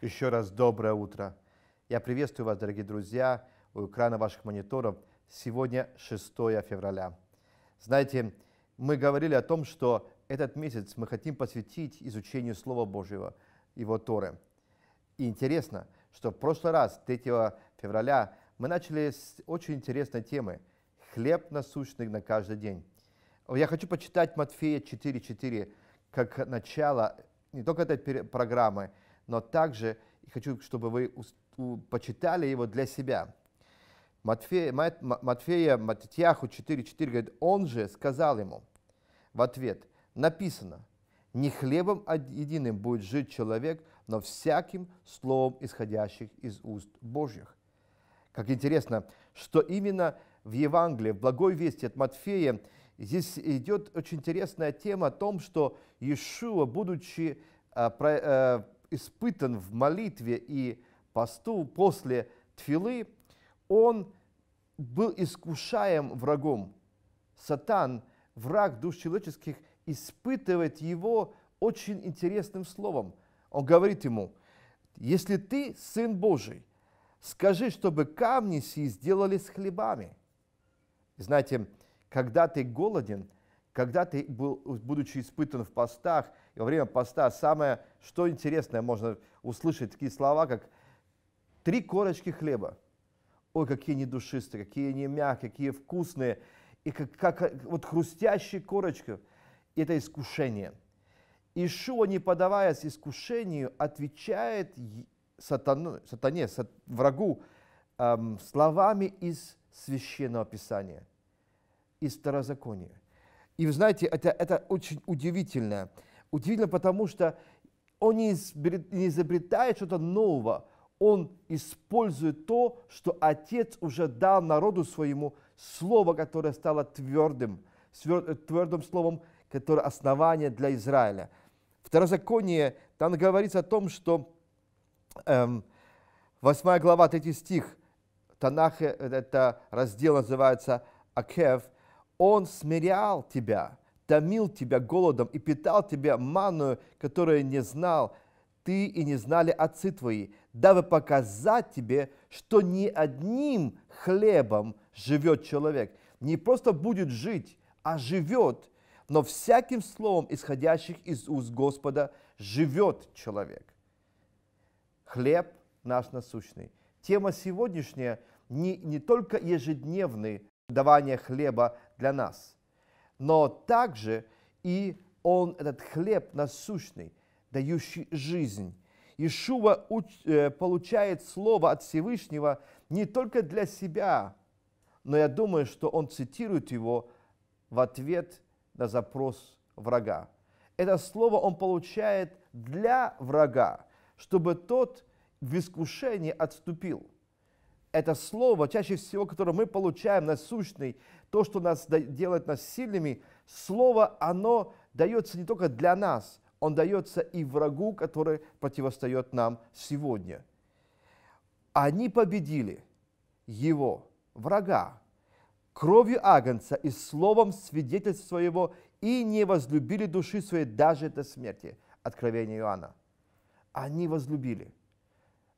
Еще раз доброе утро. Я приветствую вас, дорогие друзья, у экрана ваших мониторов. Сегодня 6 февраля. Знаете, мы говорили о том, что этот месяц мы хотим посвятить изучению Слова Божьего, его Торы. И интересно, что в прошлый раз, 3 февраля, мы начали с очень интересной темы – хлеб насущный на каждый день. Я хочу почитать Матфея 4.4 как начало не только этой программы, но также хочу, чтобы вы почитали его для себя – Матфея, Матфея Матитьяху 4.4 говорит, он же сказал ему в ответ, написано, не хлебом единым будет жить человек, но всяким словом, исходящих из уст Божьих. Как интересно, что именно в Евангелии, в Благой Вести от Матфея, здесь идет очень интересная тема о том, что Иешуа, будучи а, э, испытан в молитве и посту после Тфилы, он был искушаем врагом. Сатан, враг душ человеческих, испытывает его очень интересным словом. Он говорит ему, если ты сын Божий, скажи, чтобы камни сии сделали с хлебами. Знаете, когда ты голоден, когда ты был, будучи испытан в постах, и во время поста самое, что интересное, можно услышать такие слова, как «три корочки хлеба» ой, какие они душистые, какие они мягкие, какие вкусные, и как, как вот хрустящие корочки. Это искушение. Ишуа, не подаваясь искушению, отвечает сатану, сатане, сат, врагу, эм, словами из Священного Писания, из Второзакония. И вы знаете, это, это очень удивительно. Удивительно, потому что он не изобретает что-то нового – он использует то, что Отец уже дал народу своему, слово, которое стало твердым, э, твердым словом, которое основание для Израиля. Второзаконие, там говорится о том, что эм, 8 глава, 3 стих, Танахе, э, это раздел называется Акев, «Он смирял тебя, томил тебя голодом и питал тебя манную, которую не знал, ты и не знали отцы твои, дабы показать тебе, что не одним хлебом живет человек. Не просто будет жить, а живет, но всяким словом, исходящих из уст Господа, живет человек. Хлеб наш насущный. Тема сегодняшняя не, не только ежедневный давание хлеба для нас, но также и он, этот хлеб насущный – дающий жизнь. Ишуа э, получает слово от Всевышнего не только для себя, но я думаю, что он цитирует его в ответ на запрос врага. Это слово он получает для врага, чтобы тот в искушении отступил. Это слово, чаще всего, которое мы получаем, насущный, то, что нас делает нас сильными, слово, оно дается не только для нас, он дается и врагу, который противостоит нам сегодня. Они победили его, врага, кровью агнца и словом свидетельства своего, и не возлюбили души своей даже до смерти. Откровение Иоанна. Они возлюбили.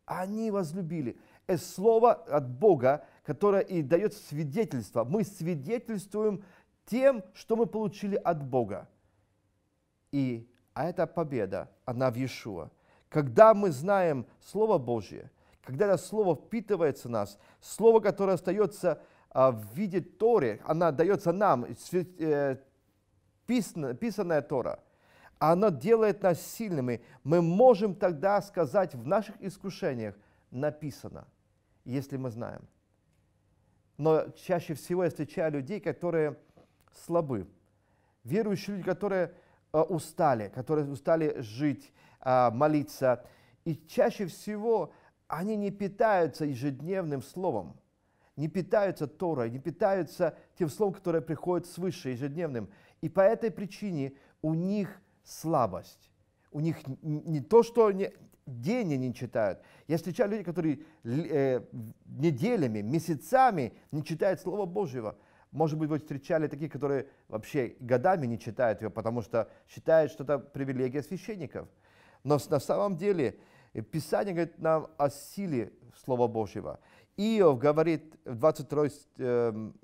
Они возлюбили. Это слово от Бога, которое и дает свидетельство. Мы свидетельствуем тем, что мы получили от Бога. И а это победа, она в Иешуа. Когда мы знаем Слово Божье, когда это Слово впитывается в нас, Слово, которое остается а, в виде Торы, она дается нам, э, писанная Тора, она делает нас сильными. Мы можем тогда сказать в наших искушениях написано, если мы знаем. Но чаще всего я встречаю людей, которые слабы. Верующие люди, которые Э, устали, которые устали жить, э, молиться. И чаще всего они не питаются ежедневным словом, не питаются Торой, не питаются тем словом, которое приходит свыше, ежедневным. И по этой причине у них слабость. У них не то, что они день они не читают. Я встречаю людей, которые э, неделями, месяцами не читают Слово Божьего – может быть, вы встречали таких, которые вообще годами не читают ее, потому что считают, что это привилегия священников. Но на самом деле э, Писание говорит нам о силе Слова Божьего. Иов говорит в 22 эм,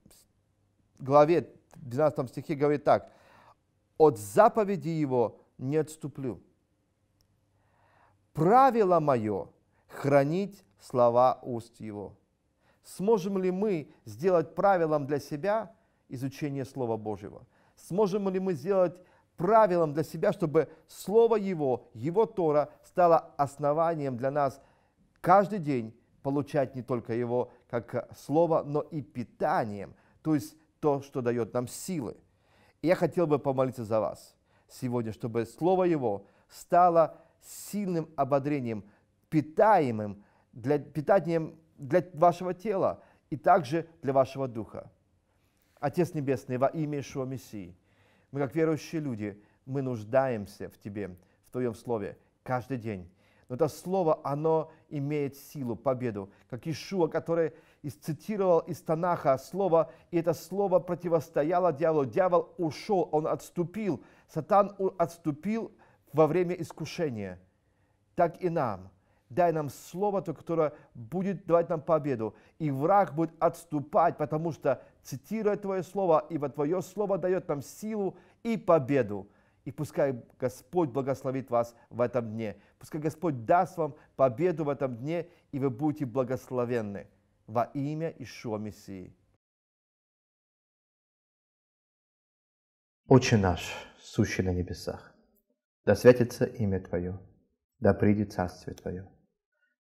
главе, 12 стихе, говорит так, «От заповеди его не отступлю. Правило мое — хранить слова уст его». Сможем ли мы сделать правилом для себя изучение Слова Божьего? Сможем ли мы сделать правилом для себя, чтобы Слово Его, Его Тора стало основанием для нас каждый день получать не только Его как Слово, но и питанием, то есть то, что дает нам силы. я хотел бы помолиться за вас сегодня, чтобы Слово Его стало сильным ободрением, питаемым, для, питанием для вашего тела и также для вашего духа. Отец Небесный, во имя Ишуа Мессии, мы, как верующие люди, мы нуждаемся в Тебе, в Твоем Слове каждый день. Но это Слово, оно имеет силу, победу, как Ишуа, который цитировал из Танаха Слово, и это Слово противостояло дьяволу. Дьявол ушел, он отступил, Сатан отступил во время искушения. Так и нам – дай нам слово, то, которое будет давать нам победу. И враг будет отступать, потому что цитирует Твое Слово, ибо Твое Слово дает нам силу и победу. И пускай Господь благословит вас в этом дне. Пускай Господь даст вам победу в этом дне, и вы будете благословенны во имя Ишуа Мессии. Отче наш, сущий на небесах, да святится имя Твое, да придет Царствие Твое,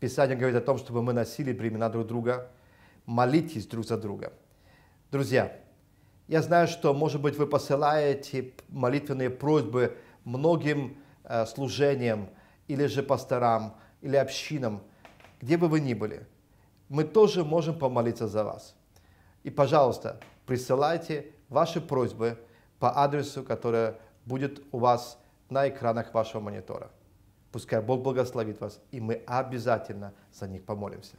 Писание говорит о том, чтобы мы носили бремена друг друга, молитесь друг за друга. Друзья, я знаю, что, может быть, вы посылаете молитвенные просьбы многим э, служениям или же пасторам, или общинам, где бы вы ни были. Мы тоже можем помолиться за вас. И, пожалуйста, присылайте ваши просьбы по адресу, которая будет у вас на экранах вашего монитора. Пускай Бог благословит вас, и мы обязательно за них помолимся.